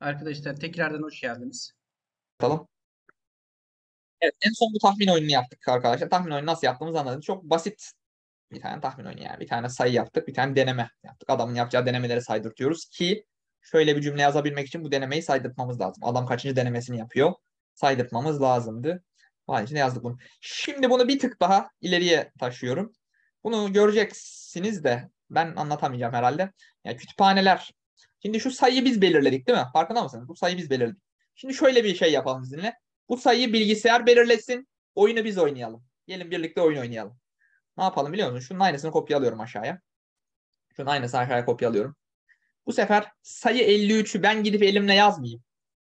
Arkadaşlar tekrardan hoş geldiniz. Tamam. Evet en son bu tahmin oyununu yaptık arkadaşlar. Tahmin oyunu nasıl yaptığımızı anladınız. Çok basit bir tane tahmin oyunu yani. Bir tane sayı yaptık, bir tane deneme yaptık. Adamın yapacağı denemeleri saydırtıyoruz ki şöyle bir cümle yazabilmek için bu denemeyi saydırtmamız lazım. Adam kaçıncı denemesini yapıyor? Saydırtmamız lazımdı. Vay için yazdık bunu. Şimdi bunu bir tık daha ileriye taşıyorum. Bunu göreceksiniz de ben anlatamayacağım herhalde. Yani kütüphaneler Şimdi şu sayıyı biz belirledik değil mi? Farkında mısınız? Bu sayıyı biz belirledik. Şimdi şöyle bir şey yapalım sizinle. Bu sayıyı bilgisayar belirlesin. Oyunu biz oynayalım. Gelin birlikte oyun oynayalım. Ne yapalım biliyor musunuz? Şunun aynısını kopyalıyorum aşağıya. Şunun aynısını aşağıya kopyalıyorum. Bu sefer sayı 53'ü ben gidip elimle yazmayayım.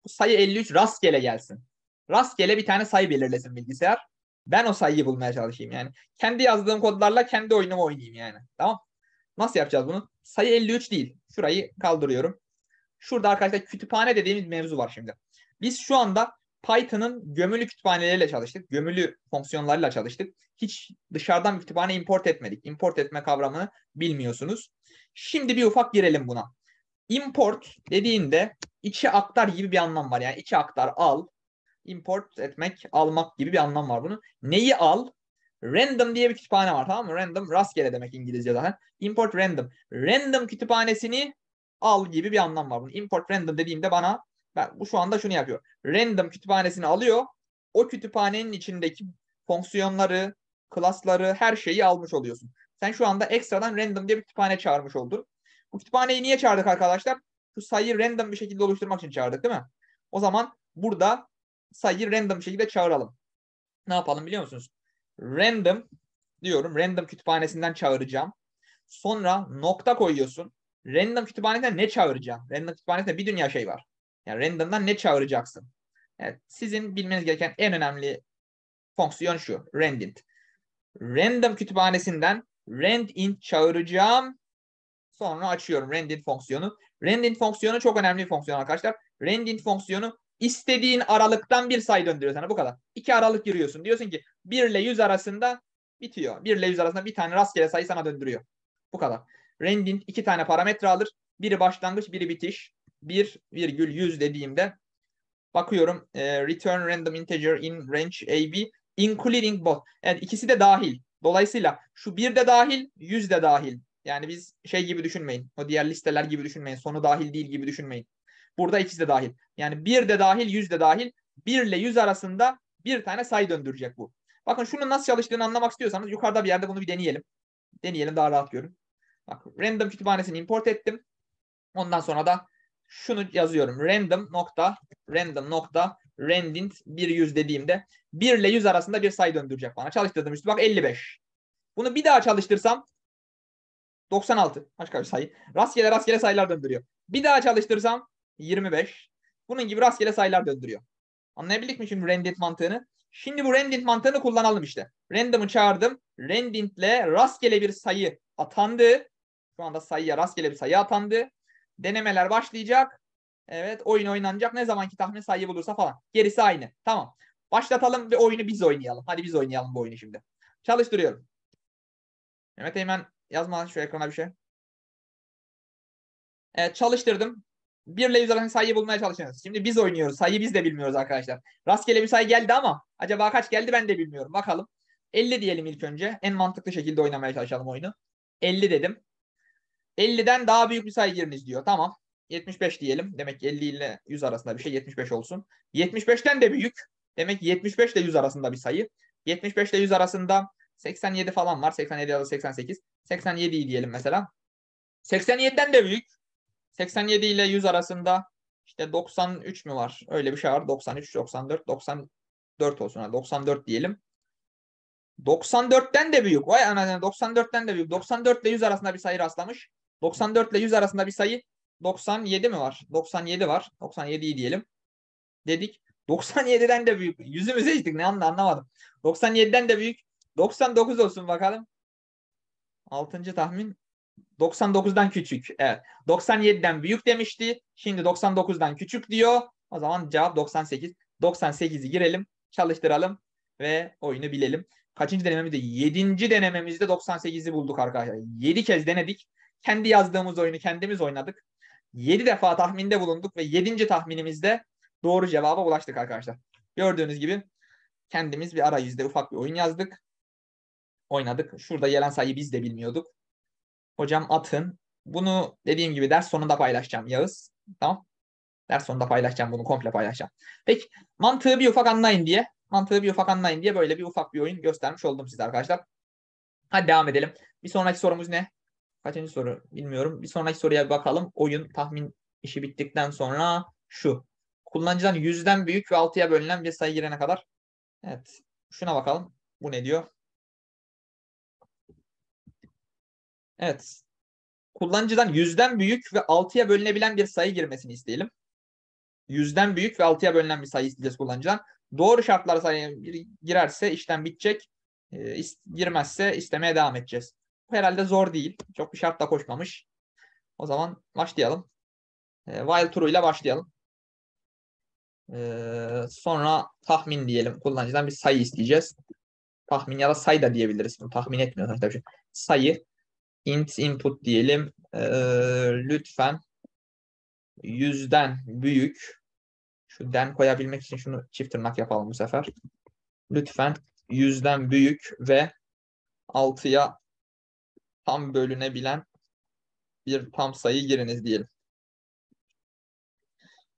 Bu sayı 53 rastgele gelsin. Rastgele bir tane sayı belirlesin bilgisayar. Ben o sayıyı bulmaya çalışayım yani. Kendi yazdığım kodlarla kendi oyunumu oynayayım yani. Tamam Nasıl yapacağız bunu? Sayı 53 değil. Şurayı kaldırıyorum. Şurada arkadaşlar kütüphane dediğimiz mevzu var şimdi. Biz şu anda Python'ın gömülü kütüphaneleriyle çalıştık. Gömülü fonksiyonlarıyla çalıştık. Hiç dışarıdan bir kütüphane import etmedik. Import etme kavramını bilmiyorsunuz. Şimdi bir ufak girelim buna. Import dediğinde içe aktar gibi bir anlam var. Yani içe aktar al. Import etmek, almak gibi bir anlam var bunun. Neyi al? Random diye bir kütüphane var tamam mı? Random rastgele demek İngilizce zaten. Import random. Random kütüphanesini al gibi bir anlam var bunun. Import random dediğimde bana ben bu şu anda şunu yapıyor. Random kütüphanesini alıyor. O kütüphanenin içindeki fonksiyonları, klasları, her şeyi almış oluyorsun. Sen şu anda ekstradan random diye bir kütüphane çağırmış oldun. Bu kütüphaneyi niye çağırdık arkadaşlar? Şu sayıyı random bir şekilde oluşturmak için çağırdık değil mi? O zaman burada sayıyı random bir şekilde çağıralım. Ne yapalım biliyor musunuz? Random diyorum. Random kütüphanesinden çağıracağım. Sonra nokta koyuyorsun. Random kütüphaneden ne çağıracağım? Random kütüphanesinde bir dünya şey var. Yani random'dan ne çağıracaksın? Evet, sizin bilmeniz gereken en önemli fonksiyon şu. Randint. Random kütüphanesinden randint çağıracağım. Sonra açıyorum randint fonksiyonu. Randint fonksiyonu çok önemli bir fonksiyon arkadaşlar. Randint fonksiyonu istediğin aralıktan bir sayı döndürüyor sana bu kadar. İki aralık giriyorsun. Diyorsun ki 1 ile 100 arasında bitiyor. 1 ile 100 arasında bir tane rastgele sayı sana döndürüyor. Bu kadar. Rendin iki tane parametre alır. Biri başlangıç, biri bitiş. virgül 1,100 dediğimde bakıyorum e, return random integer in range AB including both. Yani ikisi de dahil. Dolayısıyla şu bir de dahil, 100 de dahil. Yani biz şey gibi düşünmeyin. O diğer listeler gibi düşünmeyin. Sonu dahil değil gibi düşünmeyin. Burada ikisi de dahil. Yani 1 de dahil 100 de dahil. 1 ile 100 arasında bir tane sayı döndürecek bu. Bakın şunun nasıl çalıştığını anlamak istiyorsanız yukarıda bir yerde bunu bir deneyelim. Deneyelim daha rahat görün. Bak random kütüphanesini import ettim. Ondan sonra da şunu yazıyorum. Random nokta random nokta rendint 100 dediğimde 1 ile 100 arasında bir sayı döndürecek bana. Çalıştırdım üstü bak 55. Bunu bir daha çalıştırsam 96. Başka bir sayı. Rastgele rastgele sayılar döndürüyor. Bir daha çalıştırsam 25. Bunun gibi rastgele sayılar döndürüyor. Anlayabildik mi şimdi rendint mantığını? Şimdi bu rendint mantığını kullanalım işte. Random'ı çağırdım. Rendintle rastgele bir sayı atandı. Şu anda sayıya rastgele bir sayı atandı. Denemeler başlayacak. Evet oyun oynanacak. Ne zamanki tahmin sayı bulursa falan. Gerisi aynı. Tamam. Başlatalım ve oyunu biz oynayalım. Hadi biz oynayalım bu oyunu şimdi. Çalıştırıyorum. Mehmet Eymen yazma şu ekrana bir şey. Evet çalıştırdım bir level zaten sayıyı bulmaya çalışıyoruz. Şimdi biz oynuyoruz. Sayıyı biz de bilmiyoruz arkadaşlar. Rastgele bir sayı geldi ama acaba kaç geldi ben de bilmiyorum. Bakalım. 50 diyelim ilk önce. En mantıklı şekilde oynamaya çalışalım oyunu. 50 dedim. 50'den daha büyük bir sayı giriniz diyor. Tamam. 75 diyelim. Demek ki 50 ile 100 arasında bir şey 75 olsun. 75'ten de büyük. Demek ki 75 ile 100 arasında bir sayı. 75 ile 100 arasında 87 falan var. 87 ya da 88. 87'yi diyelim mesela. 87'den de büyük. 87 ile 100 arasında işte 93 mi var? Öyle bir şey var. 93, 94, 94 olsun. 94 diyelim. 94'ten de büyük. Vay anasını 94'ten de büyük. 94 ile 100 arasında bir sayı rastlamış. 94 ile 100 arasında bir sayı 97 mi var? 97 var. 97'yi diyelim. Dedik. 97'den de büyük. Yüzümüze içtik. Ne anla anlamadım. 97'den de büyük. 99 olsun bakalım. Altıncı tahmin. 99'dan küçük. Evet. 97'den büyük demişti. Şimdi 99'dan küçük diyor. O zaman cevap 98. 98'i girelim, çalıştıralım ve oyunu bilelim. Kaçıncı denememizde? 7. denememizde 98'i bulduk arkadaşlar. 7 kez denedik. Kendi yazdığımız oyunu kendimiz oynadık. 7 defa tahminde bulunduk ve 7. tahminimizde doğru cevaba ulaştık arkadaşlar. Gördüğünüz gibi kendimiz bir arayüzde ufak bir oyun yazdık. Oynadık. Şurada gelen sayıyı biz de bilmiyorduk. Hocam atın. Bunu dediğim gibi ders sonunda paylaşacağım Yağız. Tamam. Ders sonunda paylaşacağım bunu komple paylaşacağım. Peki mantığı bir ufak anlayın diye. Mantığı bir ufak anlayın diye böyle bir ufak bir oyun göstermiş oldum size arkadaşlar. Hadi devam edelim. Bir sonraki sorumuz ne? Kaçıncı soru bilmiyorum. Bir sonraki soruya bir bakalım. Oyun tahmin işi bittikten sonra şu. Kullanıcıdan yüzden büyük ve altıya bölünen bir sayı girene kadar. Evet. Şuna bakalım. Bu ne diyor? Evet. Kullanıcıdan yüzden büyük ve altıya bölünebilen bir sayı girmesini isteyelim. Yüzden büyük ve altıya bölünen bir sayı isteyeceğiz kullanıcıdan. Doğru şartlar sayı girerse işten bitecek. Ee, girmezse istemeye devam edeceğiz. Bu herhalde zor değil. Çok bir şart da koşmamış. O zaman başlayalım. Ee, while true ile başlayalım. Ee, sonra tahmin diyelim. Kullanıcıdan bir sayı isteyeceğiz. Tahmin ya da sayı da diyebiliriz. Bunu tahmin etmiyor. Hani tabii. Şey, sayı int input diyelim. E, lütfen yüzden büyük. Şu den koyabilmek için şunu çift tırnak yapalım bu sefer. Lütfen yüzden büyük ve 6'ya tam bölünebilen bir tam sayı giriniz diyelim.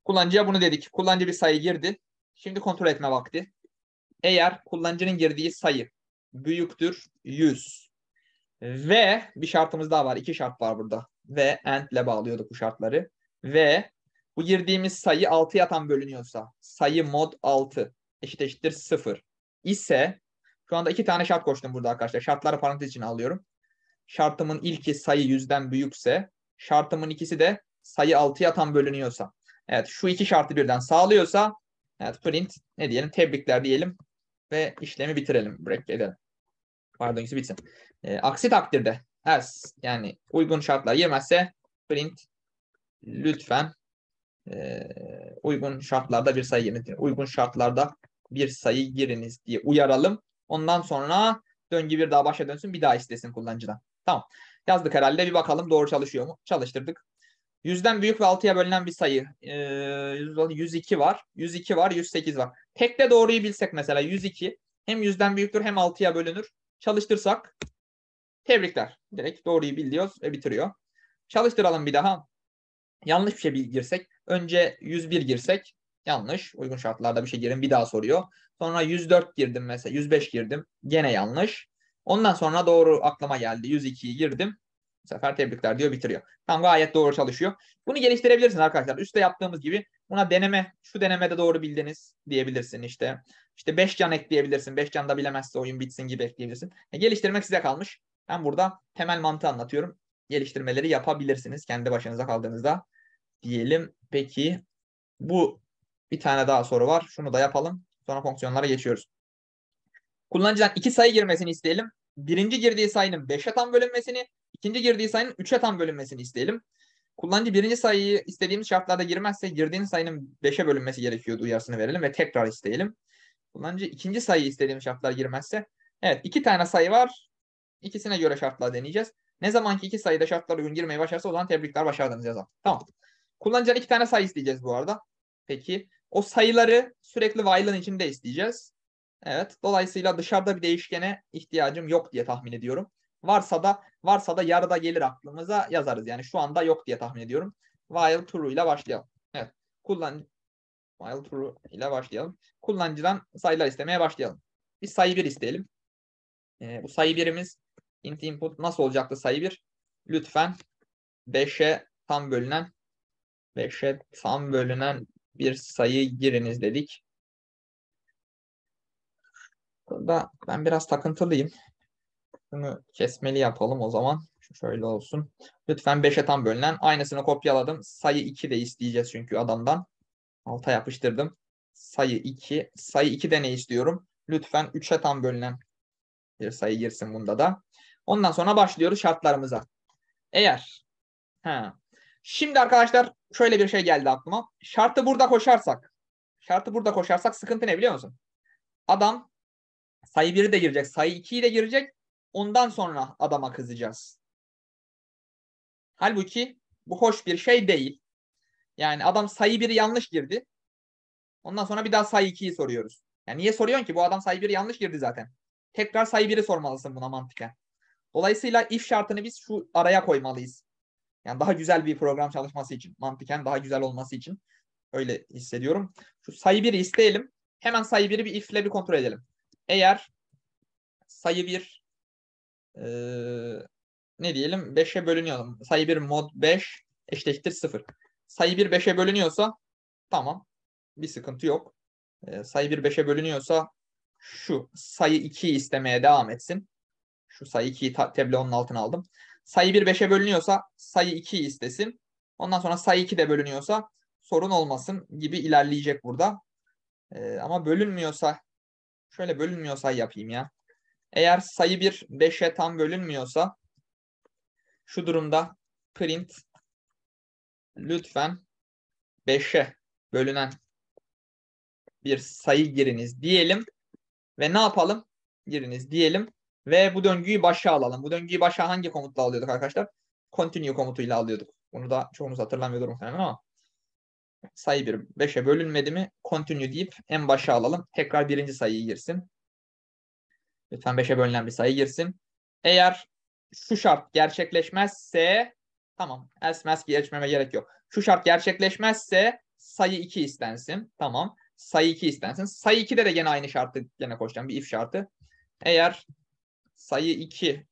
Kullanıcıya bunu dedik. Kullanıcı bir sayı girdi. Şimdi kontrol etme vakti. Eğer kullanıcının girdiği sayı büyüktür 100 ve bir şartımız daha var. iki şart var burada. Ve and ile bağlıyorduk bu şartları. Ve bu girdiğimiz sayı 6'ya yatan bölünüyorsa sayı mod 6 eşit eşittir 0 ise şu anda iki tane şart koştum burada arkadaşlar. Şartları parantez içine alıyorum. Şartımın ilki sayı 100'den büyükse şartımın ikisi de sayı 6'ya yatan bölünüyorsa. Evet şu iki şartı birden sağlıyorsa evet print ne diyelim tebrikler diyelim ve işlemi bitirelim. Break edelim. Pardon ikisi bitsin. E, aksi takdirde as yani uygun şartlar yemezse print lütfen e, uygun şartlarda bir sayı giriniz. Uygun şartlarda bir sayı giriniz diye uyaralım. Ondan sonra döngü bir daha başa dönsün bir daha istesin kullanıcıdan. Tamam. Yazdık herhalde bir bakalım doğru çalışıyor mu? Çalıştırdık. Yüzden büyük ve altıya bölünen bir sayı. Ee, 102 var. 102 var. 108 var. Tek de doğruyu bilsek mesela 102. Hem yüzden büyüktür hem altıya bölünür. Çalıştırsak Tebrikler. Direkt doğruyu biliyoruz ve bitiriyor. Çalıştıralım bir daha. Yanlış bir şey girsek. Önce 101 girsek yanlış. Uygun şartlarda bir şey girin bir daha soruyor. Sonra 104 girdim mesela 105 girdim gene yanlış. Ondan sonra doğru aklıma geldi 102'yi girdim. Bu sefer tebrikler diyor bitiriyor. Tam gayet doğru çalışıyor. Bunu geliştirebilirsin arkadaşlar. Üste yaptığımız gibi buna deneme şu denemede doğru bildiniz diyebilirsin işte. İşte 5 can ekleyebilirsin. 5 can da bilemezse oyun bitsin gibi ekleyebilirsin. E, geliştirmek size kalmış. Ben burada temel mantığı anlatıyorum. Geliştirmeleri yapabilirsiniz kendi başınıza kaldığınızda diyelim. Peki bu bir tane daha soru var. Şunu da yapalım. Sonra fonksiyonlara geçiyoruz. Kullanıcıdan iki sayı girmesini isteyelim. Birinci girdiği sayının 5'e tam bölünmesini, ikinci girdiği sayının 3'e tam bölünmesini isteyelim. Kullanıcı birinci sayıyı istediğimiz şartlarda girmezse girdiğin sayının 5'e bölünmesi gerekiyordu uyarısını verelim ve tekrar isteyelim. Kullanıcı ikinci sayıyı istediğimiz şartlar girmezse evet iki tane sayı var. İkisine göre şartlar deneyeceğiz. Ne zaman ki iki sayıda şartlara uygun girmeyi başarsa o zaman tebrikler başardınız yazalım. Tamam. Kullanıcıdan iki tane sayı isteyeceğiz bu arada. Peki. O sayıları sürekli while'ın içinde isteyeceğiz. Evet. Dolayısıyla dışarıda bir değişkene ihtiyacım yok diye tahmin ediyorum. Varsa da varsa da yarıda gelir aklımıza yazarız. Yani şu anda yok diye tahmin ediyorum. While true ile başlayalım. Evet. kullanıcı while true ile başlayalım. Kullanıcıdan sayılar istemeye başlayalım. Bir sayı bir isteyelim. E, bu sayı birimiz int input nasıl olacaktı sayı 1? Lütfen 5'e tam bölünen 5'e tam bölünen bir sayı giriniz dedik. Burada ben biraz takıntılıyım. Bunu kesmeli yapalım o zaman. Şöyle olsun. Lütfen 5'e tam bölünen. Aynısını kopyaladım. Sayı 2 de isteyeceğiz çünkü adamdan. Alta yapıştırdım. Sayı 2. Sayı 2 de ne istiyorum? Lütfen 3'e tam bölünen bir sayı girsin bunda da. Ondan sonra başlıyoruz şartlarımıza. Eğer he, şimdi arkadaşlar şöyle bir şey geldi aklıma. Şartı burada koşarsak şartı burada koşarsak sıkıntı ne biliyor musun? Adam sayı 1'i de girecek, sayı 2'yi de girecek. Ondan sonra adama kızacağız. Halbuki bu hoş bir şey değil. Yani adam sayı 1'i yanlış girdi. Ondan sonra bir daha sayı 2'yi soruyoruz. Yani niye soruyorsun ki? Bu adam sayı 1'i yanlış girdi zaten. Tekrar sayı 1'i sormalısın buna mantıken. Dolayısıyla if şartını biz şu araya koymalıyız. Yani daha güzel bir program çalışması için. Mantıken daha güzel olması için. Öyle hissediyorum. Şu sayı 1'i isteyelim. Hemen sayı 1'i bir if ile bir kontrol edelim. Eğer sayı 1 e, ne diyelim 5'e bölünüyor. Sayı 1 mod 5 eşittir 0. Sayı 1 5'e bölünüyorsa tamam. Bir sıkıntı yok. E, sayı 1 5'e bölünüyorsa şu sayı 2'yi istemeye devam etsin. Şu sayı 2'yi tablonun altına aldım. Sayı 1 5'e bölünüyorsa sayı 2'yi istesin. Ondan sonra sayı 2 de bölünüyorsa sorun olmasın gibi ilerleyecek burada. Ee, ama bölünmüyorsa şöyle bölünmüyorsa yapayım ya. Eğer sayı 1 5'e tam bölünmüyorsa şu durumda print lütfen 5'e bölünen bir sayı giriniz diyelim. Ve ne yapalım? Giriniz diyelim. Ve bu döngüyü başa alalım. Bu döngüyü başa hangi komutla alıyorduk arkadaşlar? Continue komutuyla alıyorduk. Bunu da çoğunuz hatırlamıyordur muhtemelen ama sayı 1 5'e bölünmedi mi continue deyip en başa alalım. Tekrar birinci sayıyı girsin. Lütfen 5'e bölünen bir sayı girsin. Eğer şu şart gerçekleşmezse tamam Esmez mask geçmeme gerek yok. Şu şart gerçekleşmezse sayı 2 istensin. Tamam. Sayı 2 istensin. Sayı 2'de de yine aynı şartı yine koşacağım. Bir if şartı. Eğer sayı 2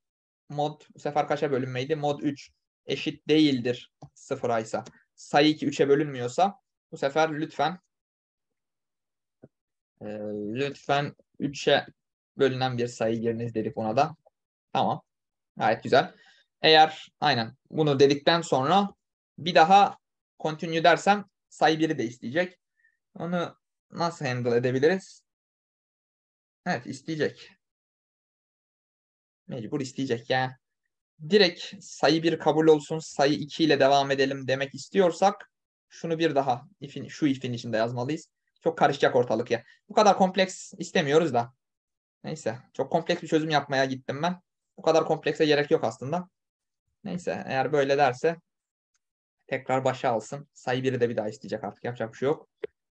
mod bu sefer kaça bölünmeydi? Mod 3 eşit değildir sıfıra ise. Sayı 2 3'e bölünmüyorsa bu sefer lütfen e, lütfen 3'e bölünen bir sayı giriniz dedik ona da. Tamam. Gayet güzel. Eğer aynen bunu dedikten sonra bir daha continue dersem sayı 1'i de isteyecek. Onu nasıl handle edebiliriz? Evet isteyecek. Mecbur isteyecek. Yani direkt sayı bir kabul olsun, sayı 2 ile devam edelim demek istiyorsak şunu bir daha ifin, şu ifin içinde yazmalıyız. Çok karışacak ortalık ya. Bu kadar kompleks istemiyoruz da. Neyse. Çok kompleks bir çözüm yapmaya gittim ben. Bu kadar komplekse gerek yok aslında. Neyse. Eğer böyle derse tekrar başa alsın. Sayı biri de bir daha isteyecek artık. Yapacak bir şey yok.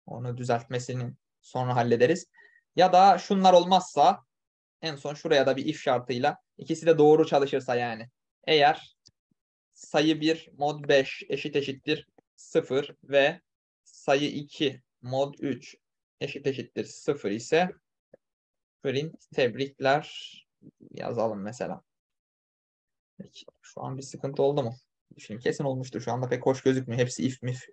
Onu düzeltmesini sonra hallederiz. Ya da şunlar olmazsa en son şuraya da bir if şartıyla ikisi de doğru çalışırsa yani. Eğer sayı 1 mod 5 eşit eşittir 0 ve sayı 2 mod 3 eşit eşittir 0 ise print tebrikler yazalım mesela. Peki, şu an bir sıkıntı oldu mu? Şimdi kesin olmuştur. Şu anda pek hoş gözükmüyor. Hepsi if mif.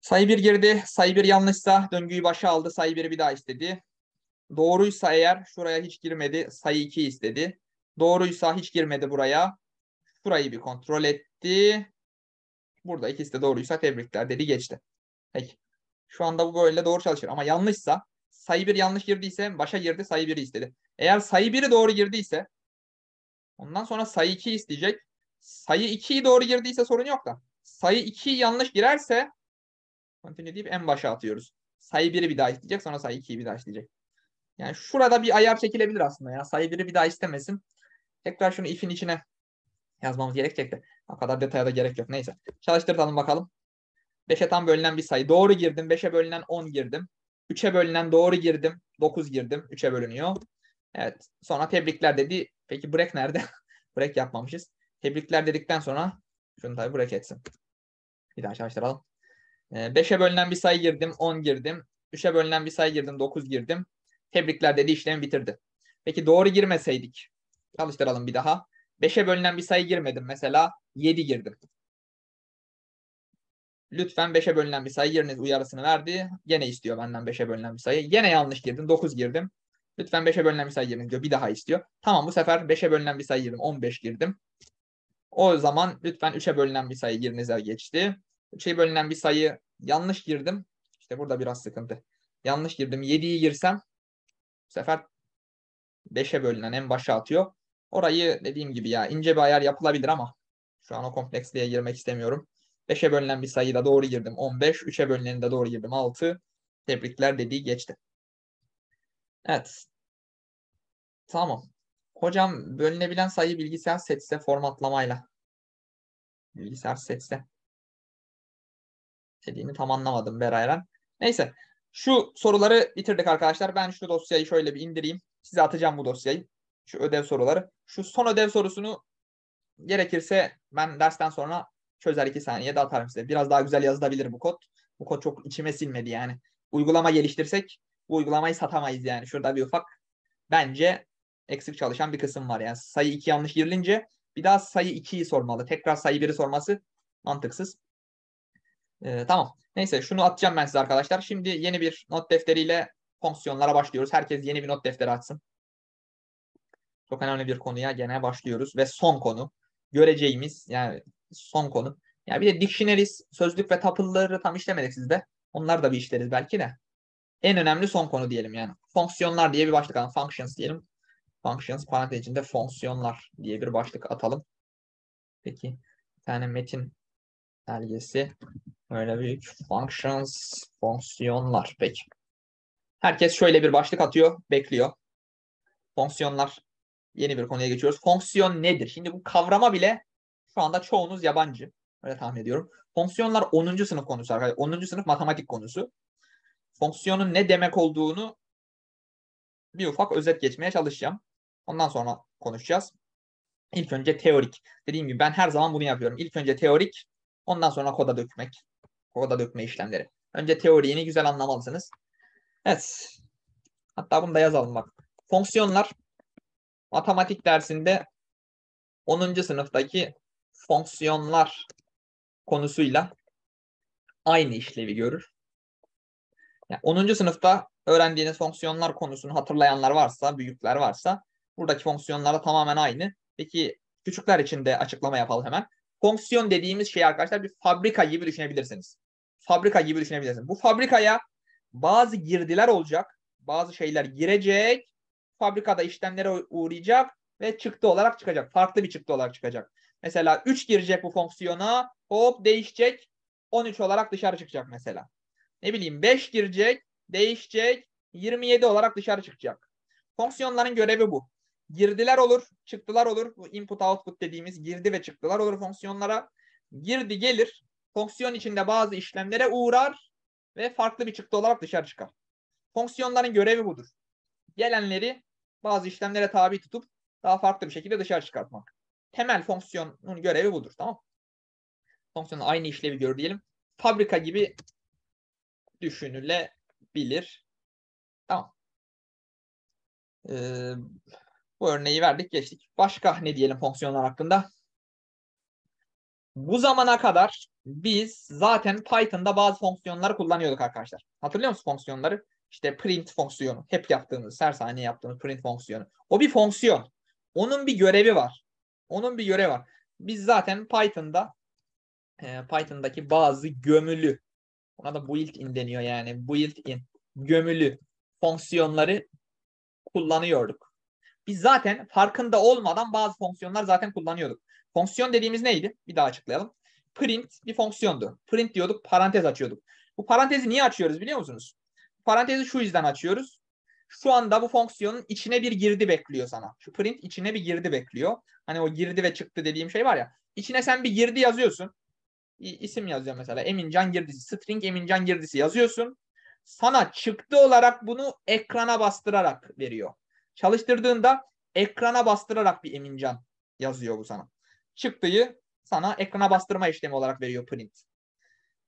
Sayı 1 girdi. Sayı 1 yanlışsa döngüyü başa aldı. Sayı 1'i bir daha istedi. Doğruysa eğer şuraya hiç girmedi sayı 2 istedi. Doğruysa hiç girmedi buraya. Şurayı bir kontrol etti. Burada ikisi de doğruysa tebrikler dedi geçti. Peki. Şu anda bu böyle doğru çalışır ama yanlışsa sayı 1 yanlış girdiyse başa girdi sayı 1'i istedi. Eğer sayı 1'i doğru girdiyse ondan sonra sayı 2 isteyecek. Sayı 2'yi doğru girdiyse sorun yok da sayı 2 yanlış girerse continue deyip en başa atıyoruz. Sayı 1'i bir daha isteyecek sonra sayı 2'yi bir daha isteyecek. Yani şurada bir ayar çekilebilir aslında ya. Sayı 1'i bir daha istemesin. Tekrar şunu if'in içine yazmamız gerekecekti. O kadar detaya da gerek yok. Neyse. Çalıştırtalım bakalım. 5'e tam bölünen bir sayı. Doğru girdim. 5'e bölünen 10 girdim. 3'e bölünen doğru girdim. 9 girdim. 3'e bölünüyor. Evet. Sonra tebrikler dedi. Peki break nerede? break yapmamışız. Tebrikler dedikten sonra şunu tabii break etsin. Bir daha çalıştıralım. 5'e ee, bölünen bir sayı girdim. 10 girdim. 3'e bölünen bir sayı girdim. 9 girdim. Tebrikler dedi işlemi bitirdi. Peki doğru girmeseydik çalıştıralım bir daha. 5'e bölünen bir sayı girmedim mesela 7 girdim. Lütfen 5'e bölünen bir sayı giriniz uyarısını verdi. Yine istiyor benden 5'e bölünen bir sayı. Yine yanlış girdim 9 girdim. Lütfen 5'e bölünen bir sayı giriniz diyor. Bir daha istiyor. Tamam bu sefer 5'e bölünen bir sayı girdim 15 girdim. O zaman lütfen 3'e bölünen bir sayı girinize geçti. 3'e bölünen bir sayı yanlış girdim. İşte burada biraz sıkıntı. Yanlış girdim. 7'yi girsem bu sefer 5'e bölünen en başa atıyor. Orayı dediğim gibi ya ince bir ayar yapılabilir ama şu an o kompleksliğe girmek istemiyorum. 5'e bölünen bir sayıda doğru girdim 15. 3'e bölüneni de doğru girdim 6. Tebrikler dediği geçti. Evet. Tamam. Hocam bölünebilen sayı bilgisayar setse formatlamayla. Bilgisayar setse. Dediğini tam anlamadım Berayren. Neyse. Şu soruları bitirdik arkadaşlar. Ben şu dosyayı şöyle bir indireyim. Size atacağım bu dosyayı. Şu ödev soruları. Şu son ödev sorusunu gerekirse ben dersten sonra çözer iki saniyede atarım size. Biraz daha güzel yazılabilir bu kod. Bu kod çok içime silmedi yani. Uygulama geliştirsek bu uygulamayı satamayız yani. Şurada bir ufak bence eksik çalışan bir kısım var. Yani sayı 2 yanlış girilince bir daha sayı 2'yi sormalı. Tekrar sayı 1'i sorması mantıksız. E, tamam. Neyse şunu atacağım ben size arkadaşlar. Şimdi yeni bir not defteriyle fonksiyonlara başlıyoruz. Herkes yeni bir not defteri açsın. Çok önemli bir konuya gene başlıyoruz. Ve son konu. Göreceğimiz yani son konu. Yani bir de dictionaries, sözlük ve tapılları tam işlemedik sizde. Onlar da bir işleriz belki de. En önemli son konu diyelim yani. Fonksiyonlar diye bir başlık alalım. Functions diyelim. Functions parantez içinde fonksiyonlar diye bir başlık atalım. Peki. Bir tane metin belgesi böyle büyük functions, fonksiyonlar. Peki. Herkes şöyle bir başlık atıyor, bekliyor. Fonksiyonlar. Yeni bir konuya geçiyoruz. Fonksiyon nedir? Şimdi bu kavrama bile şu anda çoğunuz yabancı. Öyle tahmin ediyorum. Fonksiyonlar 10. sınıf konusu arkadaşlar. 10. sınıf matematik konusu. Fonksiyonun ne demek olduğunu bir ufak özet geçmeye çalışacağım. Ondan sonra konuşacağız. İlk önce teorik. Dediğim gibi ben her zaman bunu yapıyorum. İlk önce teorik, Ondan sonra koda dökmek. Koda dökme işlemleri. Önce teoriyini güzel anlamalısınız. Evet. Hatta bunu da yazalım bak. Fonksiyonlar matematik dersinde 10. sınıftaki fonksiyonlar konusuyla aynı işlevi görür. Yani 10. sınıfta öğrendiğiniz fonksiyonlar konusunu hatırlayanlar varsa, büyükler varsa buradaki fonksiyonlar da tamamen aynı. Peki küçükler için de açıklama yapalım hemen. Fonksiyon dediğimiz şey arkadaşlar bir fabrika gibi düşünebilirsiniz. Fabrika gibi düşünebilirsiniz. Bu fabrikaya bazı girdiler olacak. Bazı şeyler girecek. Fabrikada işlemlere uğrayacak ve çıktı olarak çıkacak. Farklı bir çıktı olarak çıkacak. Mesela 3 girecek bu fonksiyona. Hop değişecek. 13 olarak dışarı çıkacak mesela. Ne bileyim 5 girecek. Değişecek. 27 olarak dışarı çıkacak. Fonksiyonların görevi bu. Girdiler olur, çıktılar olur. Bu input output dediğimiz girdi ve çıktılar olur fonksiyonlara. Girdi gelir, fonksiyon içinde bazı işlemlere uğrar ve farklı bir çıktı olarak dışarı çıkar. Fonksiyonların görevi budur. Gelenleri bazı işlemlere tabi tutup daha farklı bir şekilde dışarı çıkartmak. Temel fonksiyonun görevi budur. Tamam Fonksiyonun aynı işlevi gör diyelim. Fabrika gibi düşünülebilir. Tamam. Ee, bu örneği verdik geçtik. Başka ne diyelim fonksiyonlar hakkında? Bu zamana kadar biz zaten Python'da bazı fonksiyonları kullanıyorduk arkadaşlar. Hatırlıyor musunuz fonksiyonları? İşte print fonksiyonu. Hep yaptığımız, her saniye yaptığımız print fonksiyonu. O bir fonksiyon. Onun bir görevi var. Onun bir görevi var. Biz zaten Python'da e, Python'daki bazı gömülü ona da built-in deniyor yani. Built-in gömülü fonksiyonları kullanıyorduk. Biz zaten farkında olmadan bazı fonksiyonlar zaten kullanıyorduk. Fonksiyon dediğimiz neydi? Bir daha açıklayalım. Print bir fonksiyondu. Print diyorduk, parantez açıyorduk. Bu parantezi niye açıyoruz biliyor musunuz? Parantezi şu yüzden açıyoruz. Şu anda bu fonksiyonun içine bir girdi bekliyor sana. Şu print içine bir girdi bekliyor. Hani o girdi ve çıktı dediğim şey var ya. İçine sen bir girdi yazıyorsun. İsim yazıyor mesela. Emincan girdisi. String Emincan girdisi yazıyorsun. Sana çıktı olarak bunu ekrana bastırarak veriyor. Çalıştırdığında ekrana bastırarak bir emincan yazıyor bu sana. Çıktıyı sana ekrana bastırma işlemi olarak veriyor print.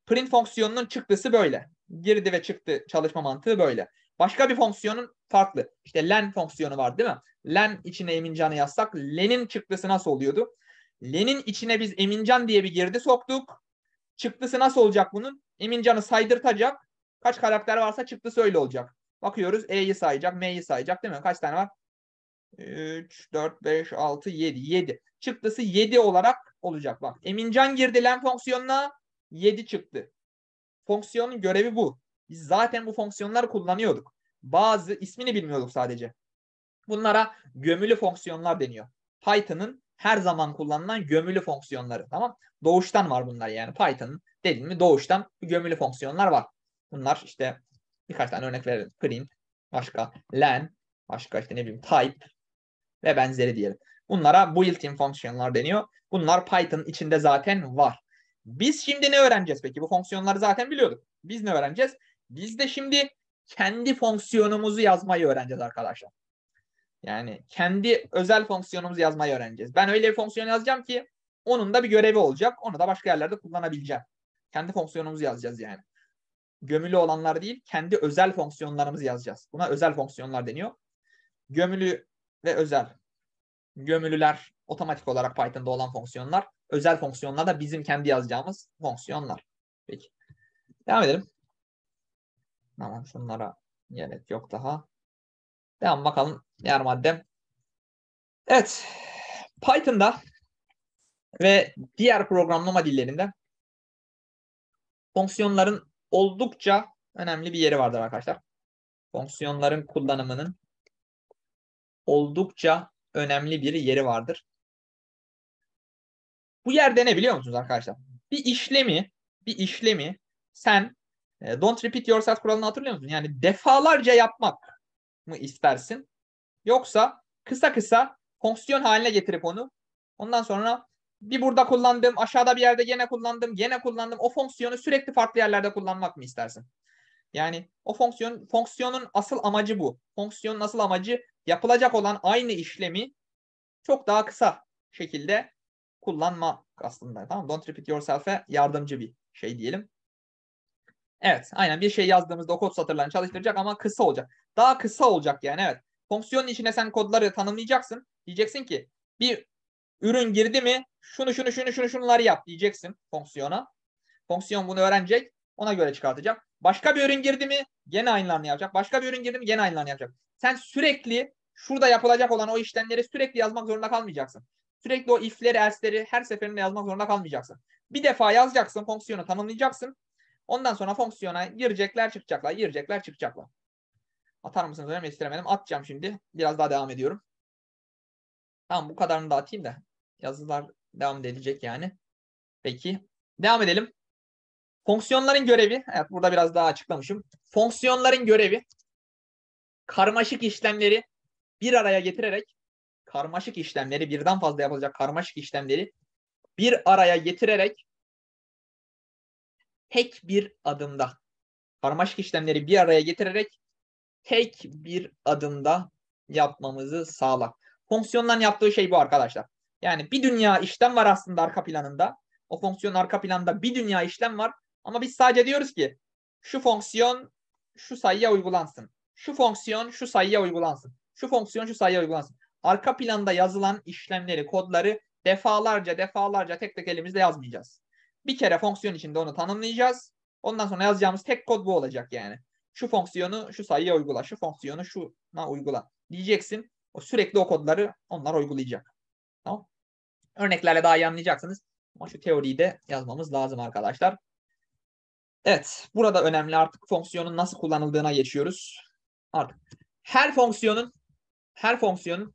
Print fonksiyonunun çıktısı böyle. Girdi ve çıktı çalışma mantığı böyle. Başka bir fonksiyonun farklı. İşte len fonksiyonu var değil mi? Len içine emincanı yazsak len'in çıktısı nasıl oluyordu? Len'in içine biz emincan diye bir girdi soktuk. Çıktısı nasıl olacak bunun? Emincan'ı saydırtacak. Kaç karakter varsa çıktısı öyle olacak. Bakıyoruz E'yi sayacak, M'yi sayacak değil mi? Kaç tane var? 3, 4, 5, 6, 7. 7. Çıktısı 7 olarak olacak. Bak Emincan girdi len fonksiyonuna 7 çıktı. Fonksiyonun görevi bu. Biz zaten bu fonksiyonlar kullanıyorduk. Bazı ismini bilmiyorduk sadece. Bunlara gömülü fonksiyonlar deniyor. Python'ın her zaman kullanılan gömülü fonksiyonları. Tamam Doğuştan var bunlar yani. Python'ın dediğim gibi doğuştan gömülü fonksiyonlar var. Bunlar işte Birkaç tane örnek verelim. Print, başka len, başka işte ne bileyim type ve benzeri diyelim. Bunlara built-in fonksiyonlar deniyor. Bunlar Python içinde zaten var. Biz şimdi ne öğreneceğiz peki? Bu fonksiyonları zaten biliyorduk. Biz ne öğreneceğiz? Biz de şimdi kendi fonksiyonumuzu yazmayı öğreneceğiz arkadaşlar. Yani kendi özel fonksiyonumuzu yazmayı öğreneceğiz. Ben öyle bir fonksiyon yazacağım ki onun da bir görevi olacak. Onu da başka yerlerde kullanabileceğim. Kendi fonksiyonumuzu yazacağız yani gömülü olanlar değil, kendi özel fonksiyonlarımızı yazacağız. Buna özel fonksiyonlar deniyor. Gömülü ve özel. Gömülüler otomatik olarak Python'da olan fonksiyonlar. Özel fonksiyonlar da bizim kendi yazacağımız fonksiyonlar. Peki. Devam edelim. Tamam şunlara gerek yok daha. Devam bakalım diğer madde. Evet. Python'da ve diğer programlama dillerinde fonksiyonların oldukça önemli bir yeri vardır arkadaşlar. Fonksiyonların kullanımının oldukça önemli bir yeri vardır. Bu yerde ne biliyor musunuz arkadaşlar? Bir işlemi, bir işlemi sen e, don't repeat yourself kuralını hatırlıyor musun? Yani defalarca yapmak mı istersin? Yoksa kısa kısa fonksiyon haline getirip onu ondan sonra bir burada kullandım, aşağıda bir yerde gene kullandım, gene kullandım. O fonksiyonu sürekli farklı yerlerde kullanmak mı istersin? Yani o fonksiyon, fonksiyonun asıl amacı bu. Fonksiyonun asıl amacı yapılacak olan aynı işlemi çok daha kısa şekilde kullanma aslında. Tamam Don't repeat yourself'e yardımcı bir şey diyelim. Evet aynen bir şey yazdığımızda o kod satırlarını çalıştıracak ama kısa olacak. Daha kısa olacak yani evet. Fonksiyonun içine sen kodları tanımlayacaksın. Diyeceksin ki bir Ürün girdi mi şunu şunu şunu şunu şunları yap diyeceksin fonksiyona. Fonksiyon bunu öğrenecek. Ona göre çıkartacağım. Başka bir ürün girdi mi gene aynılarını yapacak. Başka bir ürün girdi mi gene aynılarını yapacak. Sen sürekli şurada yapılacak olan o işlemleri sürekli yazmak zorunda kalmayacaksın. Sürekli o if'leri, else'leri her seferinde yazmak zorunda kalmayacaksın. Bir defa yazacaksın, fonksiyonu tanımlayacaksın. Ondan sonra fonksiyona girecekler, çıkacaklar, girecekler, çıkacaklar. Atar mısınız? Önemli istemedim. Atacağım şimdi. Biraz daha devam ediyorum. Tamam bu kadarını da atayım da yazılar devam edilecek yani. Peki devam edelim. Fonksiyonların görevi, evet burada biraz daha açıklamışım. Fonksiyonların görevi karmaşık işlemleri bir araya getirerek karmaşık işlemleri birden fazla yapılacak karmaşık işlemleri bir araya getirerek tek bir adımda karmaşık işlemleri bir araya getirerek tek bir adımda yapmamızı sağla. Fonksiyondan yaptığı şey bu arkadaşlar. Yani bir dünya işlem var aslında arka planında. O fonksiyon arka planda bir dünya işlem var. Ama biz sadece diyoruz ki şu fonksiyon şu sayıya uygulansın. Şu fonksiyon şu sayıya uygulansın. Şu fonksiyon şu sayıya uygulansın. Arka planda yazılan işlemleri, kodları defalarca defalarca tek tek elimizde yazmayacağız. Bir kere fonksiyon içinde onu tanımlayacağız. Ondan sonra yazacağımız tek kod bu olacak yani. Şu fonksiyonu şu sayıya uygula, şu fonksiyonu şuna uygula diyeceksin. O sürekli o kodları onlar uygulayacak. Örneklerle daha iyi anlayacaksınız. Ama şu teoriyi de yazmamız lazım arkadaşlar. Evet, burada önemli artık fonksiyonun nasıl kullanıldığına geçiyoruz. Artık her fonksiyonun her fonksiyonun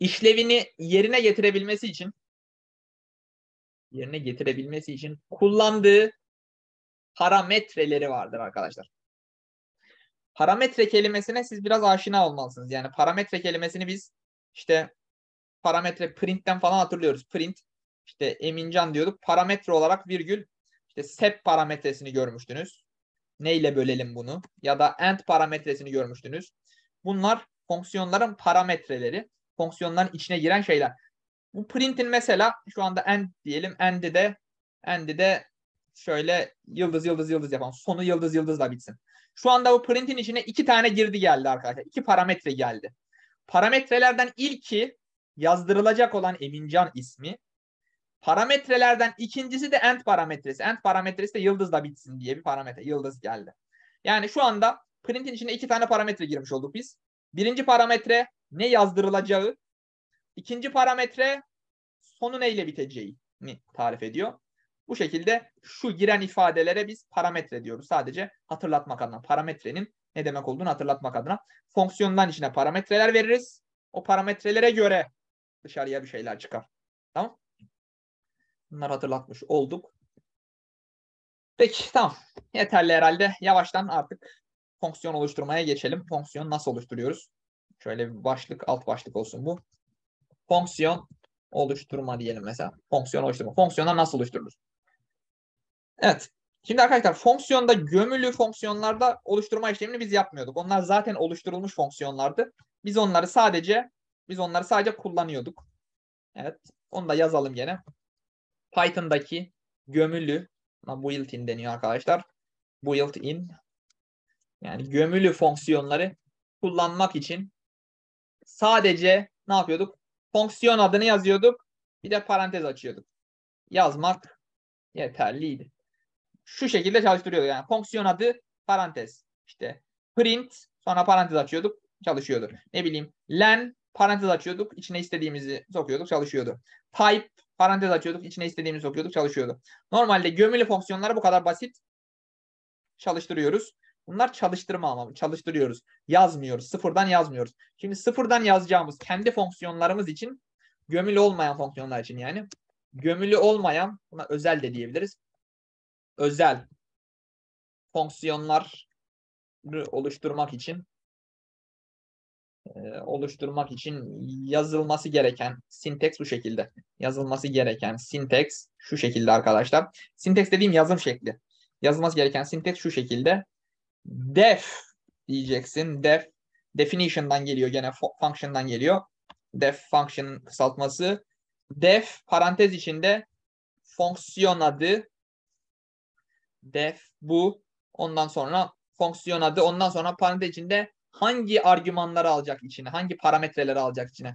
işlevini yerine getirebilmesi için yerine getirebilmesi için kullandığı parametreleri vardır arkadaşlar. Parametre kelimesine siz biraz aşina olmalısınız. Yani parametre kelimesini biz işte parametre printten falan hatırlıyoruz. Print işte Emincan diyorduk. Parametre olarak virgül işte sep parametresini görmüştünüz. Neyle bölelim bunu? Ya da end parametresini görmüştünüz. Bunlar fonksiyonların parametreleri. Fonksiyonların içine giren şeyler. Bu print'in mesela şu anda end diyelim. End'i de end'i de şöyle yıldız yıldız yıldız yapalım. Sonu yıldız yıldızla bitsin. Şu anda bu print'in içine iki tane girdi geldi arkadaşlar. İki parametre geldi. Parametrelerden ilki yazdırılacak olan Emincan ismi. Parametrelerden ikincisi de end parametresi. End parametresi de yıldızla bitsin diye bir parametre. Yıldız geldi. Yani şu anda printin içine iki tane parametre girmiş olduk biz. Birinci parametre ne yazdırılacağı. ikinci parametre sonu neyle biteceğini tarif ediyor. Bu şekilde şu giren ifadelere biz parametre diyoruz. Sadece hatırlatmak adına parametrenin ne demek olduğunu hatırlatmak adına fonksiyondan içine parametreler veririz. O parametrelere göre dışarıya bir şeyler çıkar. Tamam. Bunları hatırlatmış olduk. Peki tamam. Yeterli herhalde. Yavaştan artık fonksiyon oluşturmaya geçelim. Fonksiyon nasıl oluşturuyoruz? Şöyle bir başlık, alt başlık olsun bu. Fonksiyon oluşturma diyelim mesela. Fonksiyon oluşturma. Fonksiyonlar nasıl oluşturulur? Evet. Şimdi arkadaşlar fonksiyonda gömülü fonksiyonlarda oluşturma işlemini biz yapmıyorduk. Onlar zaten oluşturulmuş fonksiyonlardı. Biz onları sadece biz onları sadece kullanıyorduk. Evet. Onu da yazalım gene. Python'daki gömülü built-in deniyor arkadaşlar. Built-in yani gömülü fonksiyonları kullanmak için sadece ne yapıyorduk? Fonksiyon adını yazıyorduk. Bir de parantez açıyorduk. Yazmak yeterliydi. Şu şekilde çalıştırıyorduk. Yani fonksiyon adı parantez. İşte print sonra parantez açıyorduk. Çalışıyordu. Ne bileyim len parantez açıyorduk. içine istediğimizi sokuyorduk çalışıyordu. Type parantez açıyorduk. içine istediğimizi sokuyorduk çalışıyordu. Normalde gömülü fonksiyonlar bu kadar basit. Çalıştırıyoruz. Bunlar çalıştırma ama çalıştırıyoruz. Yazmıyoruz. Sıfırdan yazmıyoruz. Şimdi sıfırdan yazacağımız kendi fonksiyonlarımız için gömülü olmayan fonksiyonlar için yani gömülü olmayan buna özel de diyebiliriz. Özel fonksiyonlar oluşturmak için e, oluşturmak için yazılması gereken sinteks bu şekilde. Yazılması gereken sinteks şu şekilde arkadaşlar. Sinteks dediğim yazım şekli. Yazılması gereken sinteks şu şekilde. Def diyeceksin. Def definition'dan geliyor gene function'dan geliyor. Def function kısaltması. Def parantez içinde fonksiyon adı. Def bu. Ondan sonra fonksiyon adı. Ondan sonra parantez içinde hangi argümanları alacak içine, hangi parametreleri alacak içine.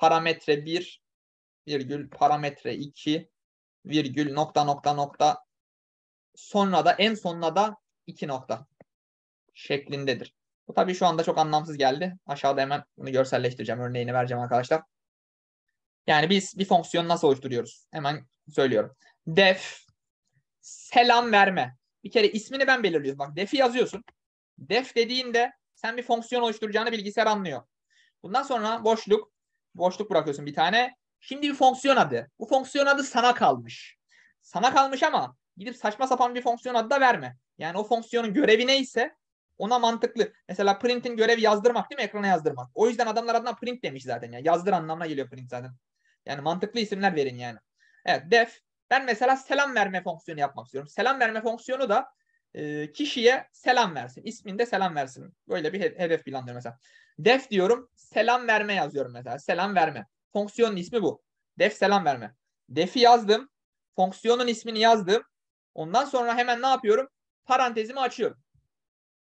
Parametre 1 virgül parametre 2 virgül nokta nokta nokta sonra da en sonuna da 2 nokta şeklindedir. Bu tabii şu anda çok anlamsız geldi. Aşağıda hemen bunu görselleştireceğim. Örneğini vereceğim arkadaşlar. Yani biz bir fonksiyon nasıl oluşturuyoruz? Hemen söylüyorum. Def selam verme. Bir kere ismini ben belirliyorum. Bak def'i yazıyorsun. Def dediğinde sen bir fonksiyon oluşturacağını bilgisayar anlıyor. Bundan sonra boşluk, boşluk bırakıyorsun bir tane. Şimdi bir fonksiyon adı. Bu fonksiyon adı sana kalmış. Sana kalmış ama gidip saçma sapan bir fonksiyon adı da verme. Yani o fonksiyonun görevi neyse ona mantıklı. Mesela print'in görevi yazdırmak değil mi? Ekrana yazdırmak. O yüzden adamlar adına print demiş zaten. Yani yazdır anlamına geliyor print zaten. Yani mantıklı isimler verin yani. Evet def. Ben mesela selam verme fonksiyonu yapmak istiyorum. Selam verme fonksiyonu da ee, kişiye selam versin. İsminde selam versin. Böyle bir hedef planlıyorum mesela. Def diyorum selam verme yazıyorum mesela. Selam verme. Fonksiyonun ismi bu. Def selam verme. Def'i yazdım. Fonksiyonun ismini yazdım. Ondan sonra hemen ne yapıyorum? Parantezimi açıyorum.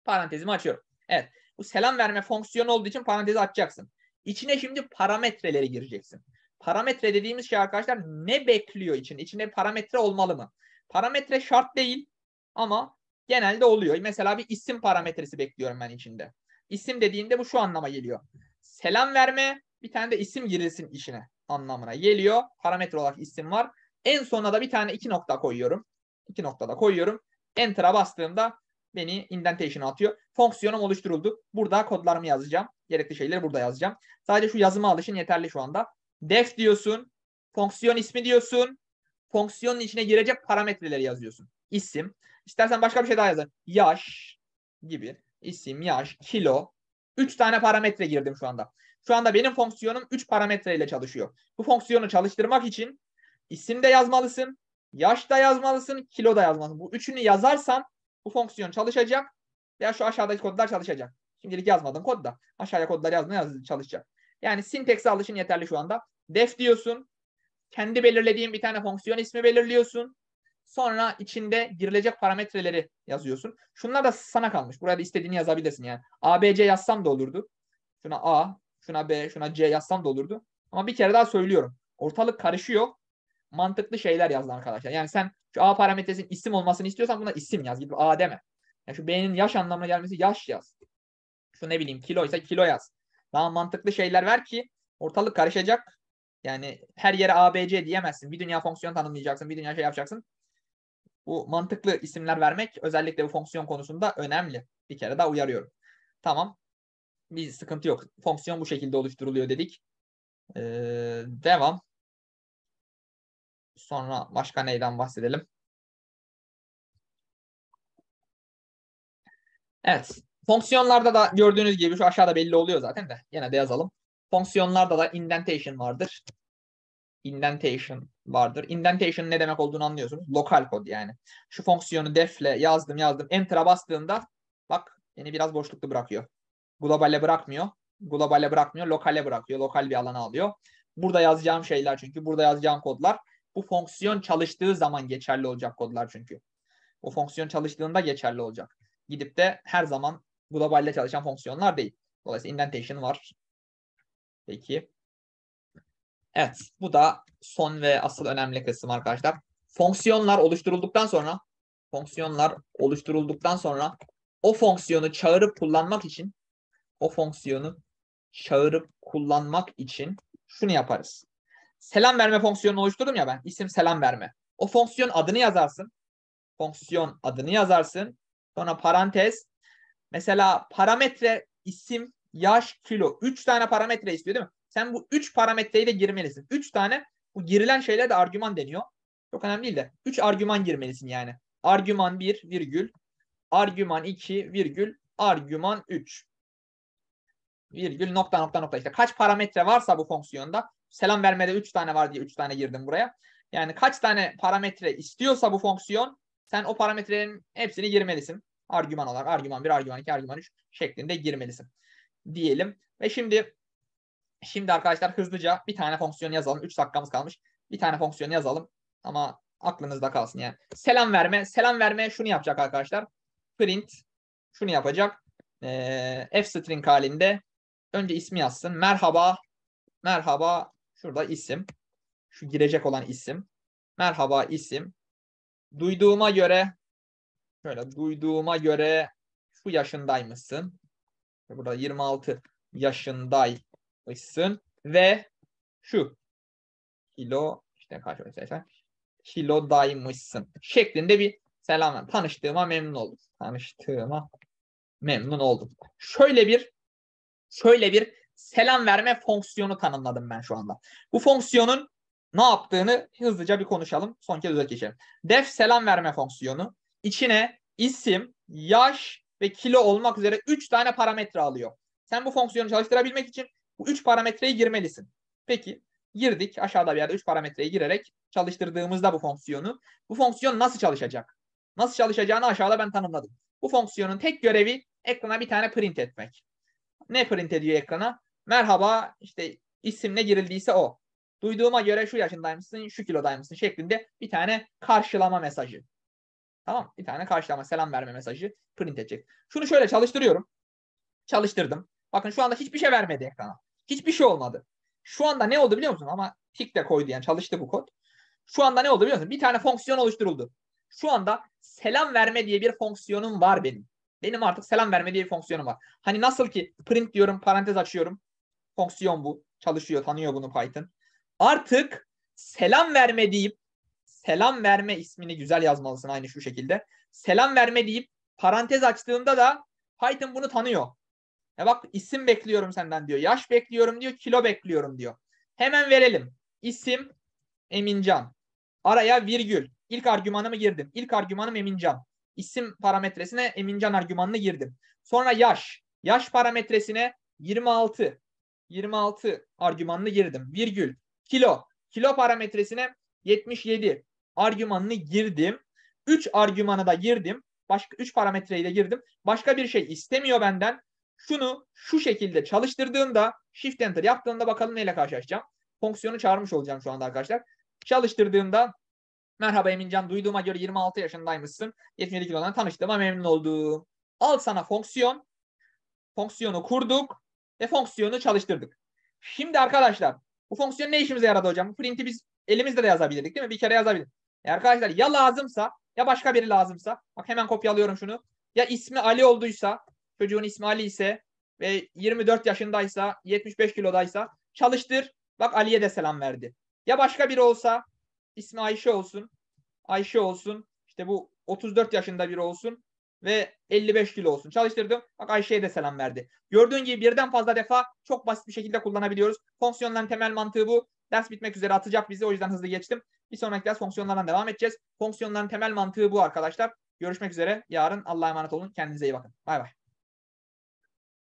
Parantezimi açıyorum. Evet. Bu selam verme fonksiyonu olduğu için parantezi açacaksın. İçine şimdi parametreleri gireceksin. Parametre dediğimiz şey arkadaşlar ne bekliyor için? İçine parametre olmalı mı? Parametre şart değil ama genelde oluyor. Mesela bir isim parametresi bekliyorum ben içinde. İsim dediğinde bu şu anlama geliyor. Selam verme bir tane de isim girilsin işine anlamına geliyor. Parametre olarak isim var. En sona da bir tane iki nokta koyuyorum. İki nokta da koyuyorum. Enter'a bastığımda beni indentation'a atıyor. Fonksiyonum oluşturuldu. Burada kodlarımı yazacağım. Gerekli şeyleri burada yazacağım. Sadece şu yazıma alışın yeterli şu anda. Def diyorsun. Fonksiyon ismi diyorsun. Fonksiyonun içine girecek parametreleri yazıyorsun isim. İstersen başka bir şey daha yazın. Yaş gibi. isim, yaş, kilo. 3 tane parametre girdim şu anda. Şu anda benim fonksiyonum 3 parametreyle çalışıyor. Bu fonksiyonu çalıştırmak için isim de yazmalısın, yaş da yazmalısın, kilo da yazmalısın. Bu üçünü yazarsan bu fonksiyon çalışacak veya şu aşağıdaki kodlar çalışacak. Şimdilik yazmadım kodda. da. Aşağıya kodlar yazmaya çalışacak. Yani sintekse alışın yeterli şu anda. Def diyorsun. Kendi belirlediğin bir tane fonksiyon ismi belirliyorsun. Sonra içinde girilecek parametreleri yazıyorsun. Şunlar da sana kalmış. Buraya da istediğini yazabilirsin yani. A, B, C yazsam da olurdu. Şuna A, şuna B, şuna C yazsam da olurdu. Ama bir kere daha söylüyorum. Ortalık karışıyor. Mantıklı şeyler yazın arkadaşlar. Yani sen şu A parametresinin isim olmasını istiyorsan buna isim yaz gibi A deme. Yani şu B'nin yaş anlamına gelmesi yaş yaz. Şu ne bileyim kilo ise kilo yaz. Daha mantıklı şeyler ver ki ortalık karışacak. Yani her yere ABC diyemezsin. Bir dünya fonksiyon tanımlayacaksın. Bir dünya şey yapacaksın. Bu mantıklı isimler vermek özellikle bu fonksiyon konusunda önemli. Bir kere daha uyarıyorum. Tamam. Bir sıkıntı yok. Fonksiyon bu şekilde oluşturuluyor dedik. Ee, devam. Sonra başka neyden bahsedelim? Evet. Fonksiyonlarda da gördüğünüz gibi şu aşağıda belli oluyor zaten de. Yine de yazalım. Fonksiyonlarda da indentation vardır. Indentation vardır. Indentation ne demek olduğunu anlıyorsunuz. Lokal kod yani. Şu fonksiyonu defle yazdım yazdım. Enter'a bastığımda bak beni biraz boşluklu bırakıyor. Globale bırakmıyor. Globale bırakmıyor. Lokale bırakıyor. Lokal bir alana alıyor. Burada yazacağım şeyler çünkü. Burada yazacağım kodlar. Bu fonksiyon çalıştığı zaman geçerli olacak kodlar çünkü. O fonksiyon çalıştığında geçerli olacak. Gidip de her zaman globalle çalışan fonksiyonlar değil. Dolayısıyla indentation var. Peki. Evet bu da son ve asıl önemli kısım arkadaşlar. Fonksiyonlar oluşturulduktan sonra fonksiyonlar oluşturulduktan sonra o fonksiyonu çağırıp kullanmak için o fonksiyonu çağırıp kullanmak için şunu yaparız. Selam verme fonksiyonunu oluşturdum ya ben. İsim selam verme. O fonksiyon adını yazarsın. Fonksiyon adını yazarsın. Sonra parantez. Mesela parametre isim, yaş, kilo. Üç tane parametre istiyor değil mi? Sen bu 3 de girmelisin. 3 tane bu girilen şeyler de argüman deniyor. Çok önemli değil de. 3 argüman girmelisin yani. Argüman 1 virgül. Argüman 2 virgül. Argüman 3 virgül nokta nokta nokta işte kaç parametre varsa bu fonksiyonda selam vermede 3 tane var diye 3 tane girdim buraya. Yani kaç tane parametre istiyorsa bu fonksiyon sen o parametrelerin hepsini girmelisin. Argüman olarak argüman 1, argüman 2, argüman 3 şeklinde girmelisin diyelim. Ve şimdi Şimdi arkadaşlar hızlıca bir tane fonksiyon yazalım. 3 dakikamız kalmış. Bir tane fonksiyon yazalım ama aklınızda kalsın yani. Selam verme. Selam verme şunu yapacak arkadaşlar. Print şunu yapacak. Ee, f-string halinde önce ismi yazsın. Merhaba. Merhaba. Şurada isim. Şu girecek olan isim. Merhaba isim. Duyduğuma göre şöyle duyduğuma göre şu yaşındaymışsın. Burada 26 yaşınday yapmışsın ve şu kilo işte kaç mesela kilodaymışsın şeklinde bir selam tanıştığıma memnun oldum. Tanıştığıma memnun oldum. Şöyle bir şöyle bir selam verme fonksiyonu tanımladım ben şu anda. Bu fonksiyonun ne yaptığını hızlıca bir konuşalım. Son kez özet geçelim. Def selam verme fonksiyonu içine isim, yaş ve kilo olmak üzere 3 tane parametre alıyor. Sen bu fonksiyonu çalıştırabilmek için bu üç parametreyi girmelisin. Peki girdik aşağıda bir yerde üç parametreyi girerek çalıştırdığımızda bu fonksiyonu. Bu fonksiyon nasıl çalışacak? Nasıl çalışacağını aşağıda ben tanımladım. Bu fonksiyonun tek görevi ekrana bir tane print etmek. Ne print ediyor ekrana? Merhaba işte isim ne girildiyse o. Duyduğuma göre şu yaşındaymışsın, şu kilodaymışsın şeklinde bir tane karşılama mesajı. Tamam Bir tane karşılama, selam verme mesajı print edecek. Şunu şöyle çalıştırıyorum. Çalıştırdım. Bakın şu anda hiçbir şey vermedi ekrana. Hiçbir şey olmadı. Şu anda ne oldu biliyor musun? Ama tik de koydu yani çalıştı bu kod. Şu anda ne oldu biliyor musun? Bir tane fonksiyon oluşturuldu. Şu anda selam verme diye bir fonksiyonum var benim. Benim artık selam verme diye bir fonksiyonum var. Hani nasıl ki print diyorum parantez açıyorum. Fonksiyon bu. Çalışıyor tanıyor bunu Python. Artık selam verme deyip selam verme ismini güzel yazmalısın aynı şu şekilde. Selam verme deyip parantez açtığımda da Python bunu tanıyor. Ya bak isim bekliyorum senden diyor. Yaş bekliyorum diyor. Kilo bekliyorum diyor. Hemen verelim. İsim Emincan. Araya virgül. İlk argümanımı girdim. İlk argümanım Emincan. İsim parametresine Emincan argümanını girdim. Sonra yaş. Yaş parametresine 26. 26 argümanını girdim. Virgül. Kilo. Kilo parametresine 77 argümanını girdim. 3 argümanı da girdim. Başka 3 parametreyi de girdim. Başka bir şey istemiyor benden şunu şu şekilde çalıştırdığımda shift enter yaptığımda bakalım neyle karşılaşacağım. Fonksiyonu çağırmış olacağım şu anda arkadaşlar. Çalıştırdığımda merhaba Emincan duyduğuma göre 26 yaşındaymışsın. 77 kilodan tanıştığıma memnun oldum. Al sana fonksiyon. Fonksiyonu kurduk ve fonksiyonu çalıştırdık. Şimdi arkadaşlar bu fonksiyon ne işimize yaradı hocam? print'i biz elimizde de yazabilirdik değil mi? Bir kere yazabilir. E arkadaşlar ya lazımsa ya başka biri lazımsa. Bak hemen kopyalıyorum şunu. Ya ismi Ali olduysa çocuğun ismi Ali ise ve 24 yaşındaysa, 75 kilodaysa çalıştır. Bak Ali'ye de selam verdi. Ya başka biri olsa ismi Ayşe olsun. Ayşe olsun. işte bu 34 yaşında biri olsun ve 55 kilo olsun. Çalıştırdım. Bak Ayşe'ye de selam verdi. Gördüğün gibi birden fazla defa çok basit bir şekilde kullanabiliyoruz. Fonksiyonların temel mantığı bu. Ders bitmek üzere atacak bizi. O yüzden hızlı geçtim. Bir sonraki ders fonksiyonlardan devam edeceğiz. Fonksiyonların temel mantığı bu arkadaşlar. Görüşmek üzere. Yarın Allah'a emanet olun. Kendinize iyi bakın. Bay bay.